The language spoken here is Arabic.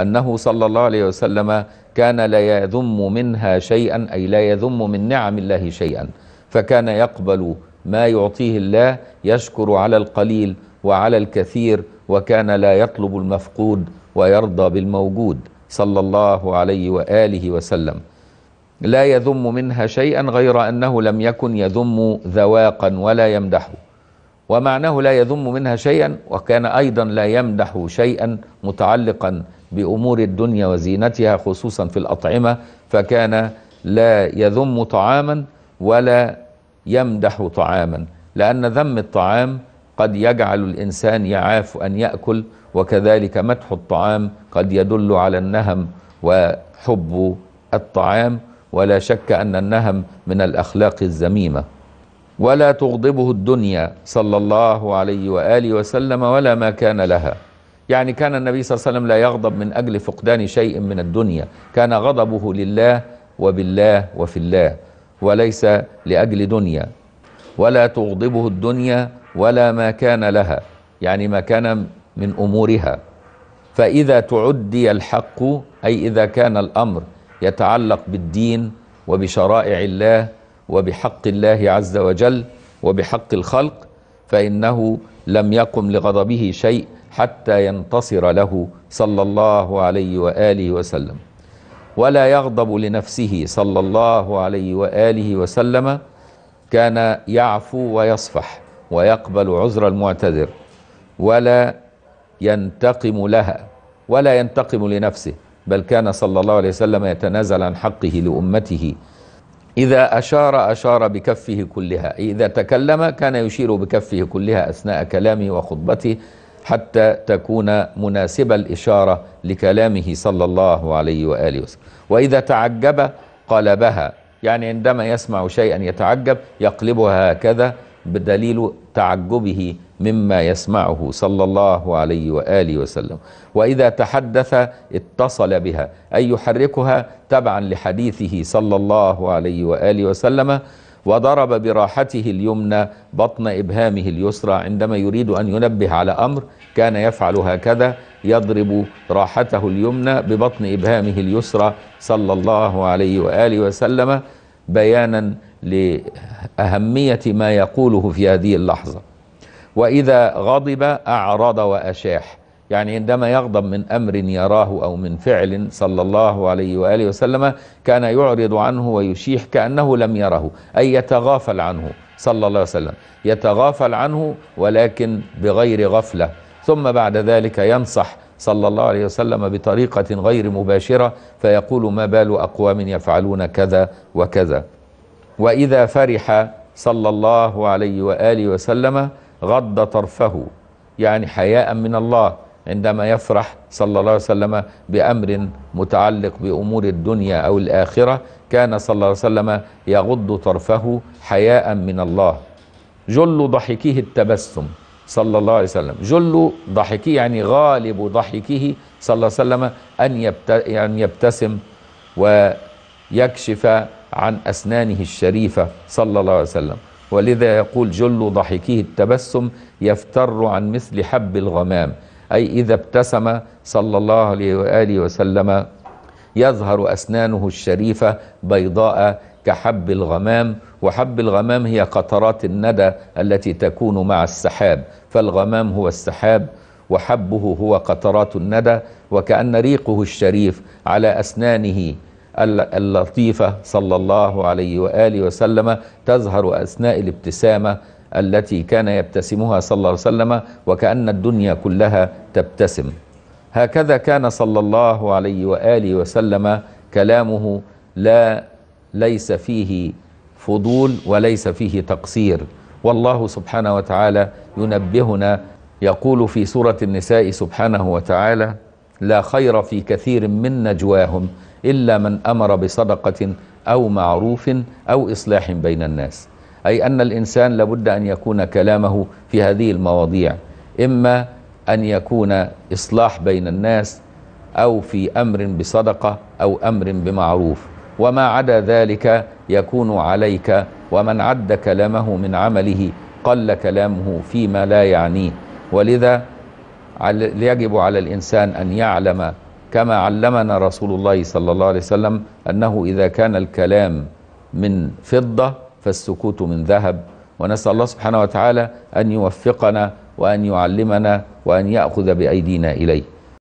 أنه صلى الله عليه وسلم كان لا يذم منها شيئا أي لا يذم من نعم الله شيئا فكان يقبل ما يعطيه الله يشكر على القليل وعلى الكثير وكان لا يطلب المفقود ويرضى بالموجود صلى الله عليه وآله وسلم لا يذم منها شيئا غير أنه لم يكن يذم ذواقا ولا يمدحه ومعناه لا يذم منها شيئا وكان أيضا لا يمدح شيئا متعلقا بأمور الدنيا وزينتها خصوصا في الأطعمة فكان لا يذم طعاما ولا يمدح طعاما لأن ذم الطعام قد يجعل الإنسان يعاف أن يأكل وكذلك مدح الطعام قد يدل على النهم وحب الطعام ولا شك أن النهم من الأخلاق الذميمة ولا تغضبه الدنيا صلى الله عليه وآله وسلم ولا ما كان لها يعني كان النبي صلى الله عليه وسلم لا يغضب من أجل فقدان شيء من الدنيا كان غضبه لله وبالله وفي الله وليس لأجل دنيا ولا تغضبه الدنيا ولا ما كان لها يعني ما كان من أمورها فإذا تعدي الحق أي إذا كان الأمر يتعلق بالدين وبشرائع الله وبحق الله عز وجل وبحق الخلق فإنه لم يقم لغضبه شيء حتى ينتصر له صلى الله عليه وآله وسلم ولا يغضب لنفسه صلى الله عليه وآله وسلم كان يعفو ويصفح ويقبل عذر المعتذر ولا ينتقم لها ولا ينتقم لنفسه بل كان صلى الله عليه وسلم يتنازل عن حقه لأمته إذا أشار أشار بكفه كلها إذا تكلم كان يشير بكفه كلها أثناء كلامه وخطبته حتى تكون مناسب الإشارة لكلامه صلى الله عليه وآله وسلم وإذا تعجب قلبها يعني عندما يسمع شيئا يتعجب يقلبها هكذا بدليل تعجبه مما يسمعه صلى الله عليه وآله وسلم وإذا تحدث اتصل بها أي يحركها تبعا لحديثه صلى الله عليه وآله وسلم وضرب براحته اليمنى بطن إبهامه اليسرى عندما يريد أن ينبه على أمر كان يفعل هكذا يضرب راحته اليمنى ببطن إبهامه اليسرى صلى الله عليه وآله وسلم بيانا لأهمية ما يقوله في هذه اللحظة وإذا غضب أعرض وأشاح يعني عندما يغضب من أمر يراه أو من فعل صلى الله عليه وآله وسلم كان يعرض عنه ويشيح كأنه لم يره أي يتغافل عنه صلى الله عليه وسلم يتغافل عنه ولكن بغير غفلة ثم بعد ذلك ينصح صلى الله عليه وسلم بطريقة غير مباشرة فيقول ما بال أقوام يفعلون كذا وكذا وإذا فرح صلى الله عليه وآله وسلم غض طرفه يعني حياء من الله عندما يفرح صلى الله عليه وسلم بأمر متعلق بأمور الدنيا أو الآخرة كان صلى الله عليه وسلم يغض طرفه حياء من الله جل ضحكه التبسم صلى الله عليه وسلم جل ضحكه يعني غالب ضحكه صلى الله عليه وسلم أن يعني يبتسم ويكشف عن أسنانه الشريفة صلى الله عليه وسلم ولذا يقول جل ضحكه التبسم يفتر عن مثل حب الغمام أي إذا ابتسم صلى الله عليه وآله وسلم يظهر أسنانه الشريفة بيضاء كحب الغمام وحب الغمام هي قطرات الندى التي تكون مع السحاب فالغمام هو السحاب وحبه هو قطرات الندى وكأن ريقه الشريف على أسنانه اللطيفة صلى الله عليه وآله وسلم تظهر أثناء الابتسامة التي كان يبتسمها صلى الله عليه وسلم وكأن الدنيا كلها تبتسم هكذا كان صلى الله عليه وآله وسلم كلامه لا ليس فيه فضول وليس فيه تقصير والله سبحانه وتعالى ينبهنا يقول في سورة النساء سبحانه وتعالى لا خير في كثير من نجواهم إلا من أمر بصدقة أو معروف أو إصلاح بين الناس أي أن الإنسان لابد أن يكون كلامه في هذه المواضيع إما أن يكون إصلاح بين الناس أو في أمر بصدقة أو أمر بمعروف وما عدا ذلك يكون عليك ومن عد كلامه من عمله قل كلامه فيما لا يعنيه ولذا يجب على الإنسان أن يعلم كما علمنا رسول الله صلى الله عليه وسلم أنه إذا كان الكلام من فضة فالسكوت من ذهب ونسأل الله سبحانه وتعالى أن يوفقنا وأن يعلمنا وأن يأخذ بأيدينا إليه